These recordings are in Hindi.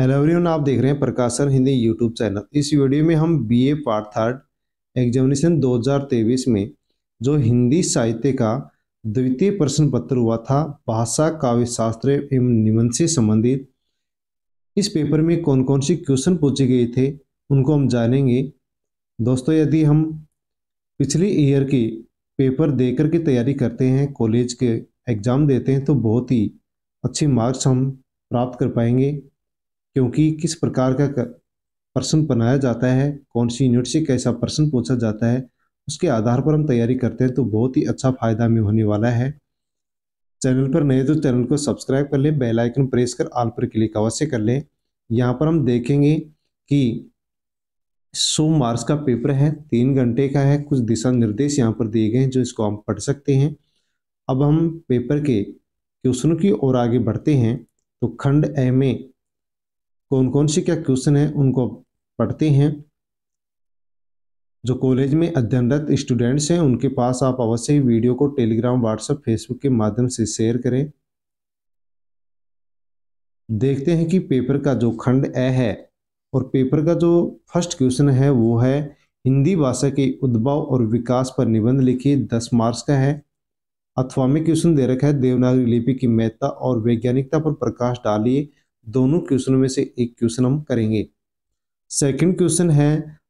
हेलो एवरीवन आप देख रहे हैं प्रकाशन हिंदी यूट्यूब चैनल इस वीडियो में हम बीए पार्ट थर्ड एग्जामिनेशन 2023 में जो हिंदी साहित्य का द्वितीय प्रश्न पत्र हुआ था भाषा काव्य शास्त्र एवं निबंध से संबंधित इस पेपर में कौन कौन से क्वेश्चन पूछे गए थे उनको हम जानेंगे दोस्तों यदि हम पिछले ईयर के पेपर देकर के तैयारी करते हैं कॉलेज के एग्ज़ाम देते हैं तो बहुत ही अच्छे मार्क्स हम प्राप्त कर पाएंगे क्योंकि किस प्रकार का प्रश्न बनाया जाता है कौन सी यूनिट से कैसा प्रश्न पूछा जाता है उसके आधार पर हम तैयारी करते हैं तो बहुत ही अच्छा फ़ायदा में होने वाला है चैनल पर नए तो चैनल को सब्सक्राइब कर लें बेल आइकन प्रेस कर आल पर क्लिक अवश्य कर लें यहाँ पर हम देखेंगे कि सो मार्क्स का पेपर है तीन घंटे का है कुछ दिशा निर्देश यहाँ पर दिए गए हैं जो इसको हम पढ़ सकते हैं अब हम पेपर के क्वेश्चनों की ओर आगे बढ़ते हैं तो खंड ए में कौन कौन से क्या क्वेश्चन हैं उनको पढ़ते हैं जो कॉलेज में अध्ययनरत स्टूडेंट्स हैं उनके पास आप अवश्य ही वीडियो को टेलीग्राम व्हाट्सएप फेसबुक के माध्यम से शेयर करें देखते हैं कि पेपर का जो खंड ए है और पेपर का जो फर्स्ट क्वेश्चन है वो है हिंदी भाषा के उद्भव और विकास पर निबंध लिखिए दस मार्च का है अथवा में क्वेश्चन दे रखा है देवनागरी लिपि की महत्ता और वैज्ञानिकता पर प्रकाश डालिए दोनों क्वेश्चन में से एक क्वेश्चन हम करेंगे सेकंड क्वेश्चन है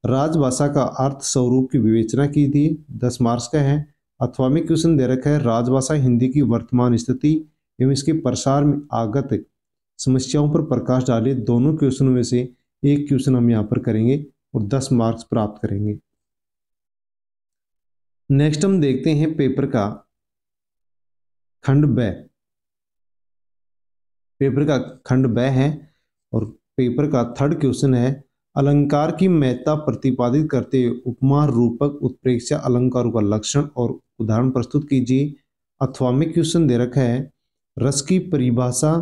राजभाषा का अर्थ स्वरूप की विवेचना कीजिए दस मार्क्स का है अथवा में क्वेश्चन दे रखा है राजभाषा हिंदी की वर्तमान स्थिति एवं इसके प्रसार में आगत समस्याओं पर प्रकाश डाले दोनों क्वेश्चनों में से एक क्वेश्चन हम यहाँ पर करेंगे और दस मार्क्स प्राप्त करेंगे नेक्स्ट हम देखते हैं पेपर का खंड बै पेपर का खंड ब है और पेपर का थर्ड क्वेश्चन है अलंकार की महत्ता प्रतिपादित करते उपमा रूपक उत्प्रेक्षा अलंकारों का लक्षण और उदाहरण प्रस्तुत कीजिए अथवा में क्वेश्चन दे रखा है रस की परिभाषा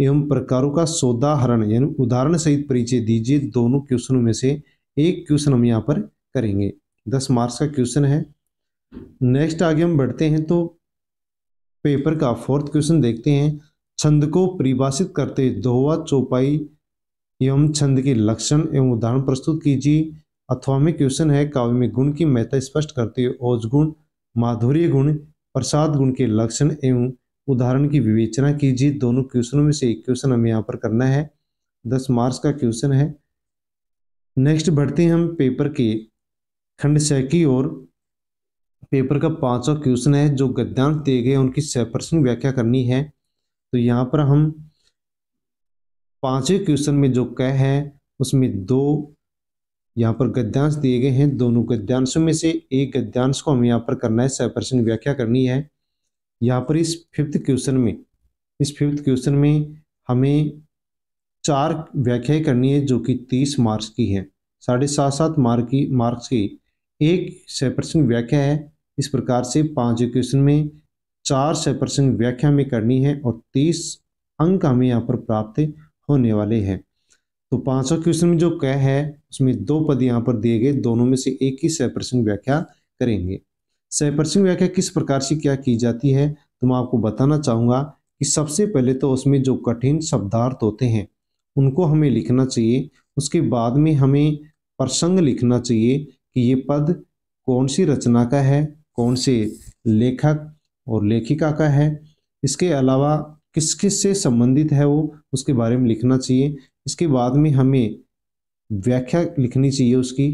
एवं प्रकारों का सौदाहरण यानी उदाहरण सहित परिचय दीजिए दोनों क्वेश्चनों में से एक क्वेश्चन हम यहाँ पर करेंगे दस मार्क्स का क्वेश्चन है नेक्स्ट आगे हम बढ़ते हैं तो पेपर का फोर्थ क्वेश्चन देखते हैं छंद को परिभाषित करते दोहवा चौपाई एवं छंद के लक्षण एवं उदाहरण प्रस्तुत कीजिए अथवा में क्वेश्चन है काव्य में गुण की महत्ता स्पष्ट करते हुए औज गुण माधुर्य गुण प्रसाद गुण के लक्षण एवं उदाहरण की विवेचना कीजिए दोनों क्वेश्चनों में से एक क्वेश्चन हमें यहाँ पर करना है दस मार्क्स का क्वेश्चन है नेक्स्ट बढ़ते हैं हम पेपर के खंड छः की ओर पेपर का पांचवा क्वेश्चन है जो गद्यांश दिए गए उनकी सह व्याख्या करनी है तो यहाँ पर हम पांचवें क्वेश्चन में जो कह है उसमें दो यहाँ पर गद्यांश दिए गए हैं दोनों गद्यांशों में से एक गद्यांश को हमें यहाँ पर करना है सैपरेशन व्याख्या करनी है यहाँ पर इस फिफ्थ क्वेश्चन में इस फिफ्थ क्वेश्चन में हमें चार व्याख्या करनी है जो कि तीस मार्क्स की है साढ़े सात सात मार्क की मार्क्स की एक सेपरेशन व्याख्या है इस प्रकार से पांच क्वेश्चन में चार सप्रसंग व्याख्या में करनी है और तीस अंक हमें यहाँ पर प्राप्त होने वाले हैं तो सौ क्वेश्चन में जो कह है उसमें दो पद यहाँ पर दिए गए दोनों में से एक ही सह सप्रसंग व्याख्या करेंगे सह सप्रसंग व्याख्या किस प्रकार से क्या की जाती है तो मैं आपको बताना चाहूँगा कि सबसे पहले तो उसमें जो कठिन शब्दार्थ होते हैं उनको हमें लिखना चाहिए उसके बाद में हमें प्रसंग लिखना चाहिए कि ये पद कौन सी रचना का है कौन से लेखक और लेखिका का है इसके अलावा किस किस से संबंधित है वो उसके बारे में लिखना चाहिए इसके बाद में हमें व्याख्या लिखनी चाहिए उसकी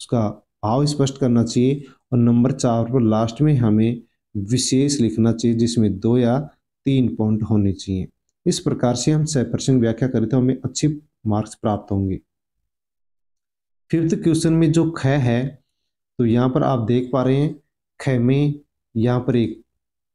उसका भाव स्पष्ट करना चाहिए और नंबर चार पर लास्ट में हमें विशेष लिखना चाहिए जिसमें दो या तीन पॉइंट होने चाहिए इस प्रकार से हम प्रश्न व्याख्या करें तो हमें अच्छे मार्क्स प्राप्त होंगे फिफ्थ क्वेश्चन में जो ख है तो यहाँ पर आप देख पा रहे हैं ख में यहाँ पर एक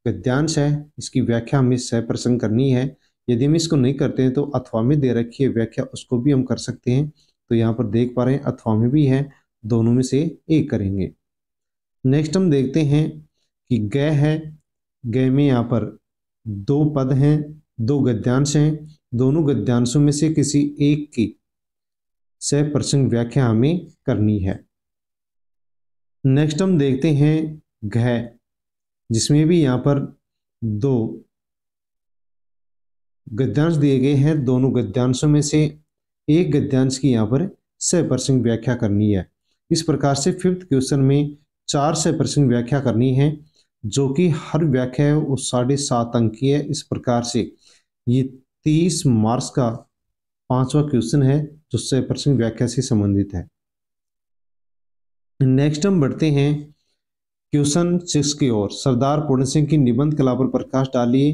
गद्यांश है इसकी व्याख्या हमें सह प्रसंग करनी है यदि हम इसको नहीं करते हैं तो अथवा में दे रखी है व्याख्या उसको भी हम कर सकते हैं तो यहाँ पर देख पा रहे हैं अथवा में भी है दोनों में से एक करेंगे नेक्स्ट हम देखते हैं कि गय है गय में यहाँ पर दो पद हैं दो गद्यांश हैं दोनों गद्यांशों में से किसी एक की सह प्रसंग व्याख्या हमें करनी है नेक्स्ट हम देखते हैं घ जिसमें भी यहाँ पर दो गद्यांश दिए गए हैं दोनों गद्यांशों में से एक गद्यांश की यहाँ पर सह प्रसंग व्याख्या करनी है इस प्रकार से फिफ्थ क्वेश्चन में चार सह प्रसंग व्याख्या करनी है जो कि हर व्याख्या है वो साढ़े सात अंक की है इस प्रकार से ये तीस मार्च का पांचवा क्वेश्चन है जो सह प्रसंग व्याख्या से संबंधित है नेक्स्ट हम बढ़ते हैं क्वेश्चन सिक्स की ओर सरदार पूर्ण सिंह की निबंध कला पर प्रकाश डालिए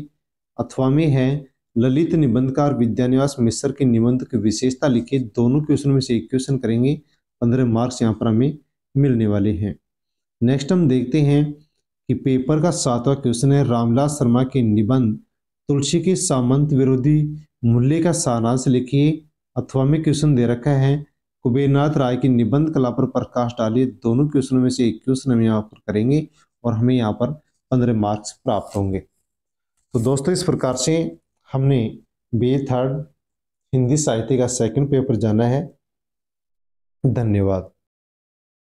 अथवा में है ललित निबंधकार विद्यानिवास मिश्र के निबंध की विशेषता लिखिए दोनों क्वेश्चन में से एक क्वेश्चन करेंगे पंद्रह मार्क्स यहाँ पर हमें मिलने वाले हैं नेक्स्ट हम देखते हैं कि पेपर का सातवां क्वेश्चन है रामलाल शर्मा के निबंध तुलसी के सामंत विरोधी मूल्य का सारांश लिखिए अथवा में क्वेश्चन दे रखा है कुबेरनाथ राय की निबंध कला पर प्रकाश डालिए दोनों क्वेश्चनों में से एक क्वेश्चन हम यहाँ पर करेंगे और हमें यहाँ पर पंद्रह मार्क्स प्राप्त होंगे तो दोस्तों इस प्रकार से हमने बी थर्ड हिंदी साहित्य का सेकंड पेपर जाना है धन्यवाद